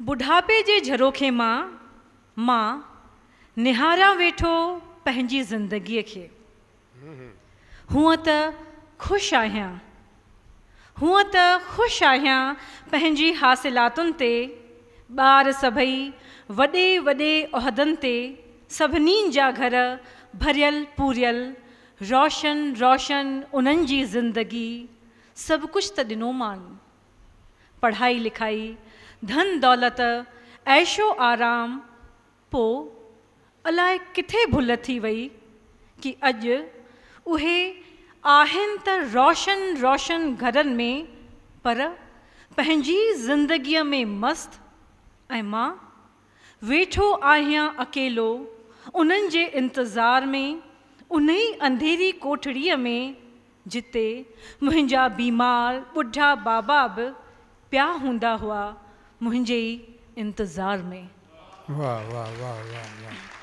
बुढ़ापे जे झरोखे मां मां निहारा वेठो पंहिंजी ज़िंदगीअ खे हूअं त ख़ुशि आहियां हूअं त ख़ुशि आहियां पंहिंजी हासिलातुनि ते ॿार सभई वॾे वॾे उहिदनि ते सभिनी जा घर भरियल पूरियल रोशन रोशन उन्हनि जी ज़िंदगी सभु कुझु त ॾिनो मां पढ़ाई लिखाई धन दौलत ऐशो आराम पो अलाए किथे भुल थी वही कि अज उहे आहिन त रोशन रोशन घरन में पर पहंजी जिंदगी में मस्त ऐं मां वेठो आहियां अकेलो उन्हनि जे इंतज़ार में उन्हें अंधेरी कोठड़ी में जिते मुझा बीमार बुढ़ा बाबा भी प्या हुंदा हुआ मुझे ई इंतज़ार में वाह वाह वाह वाह वाह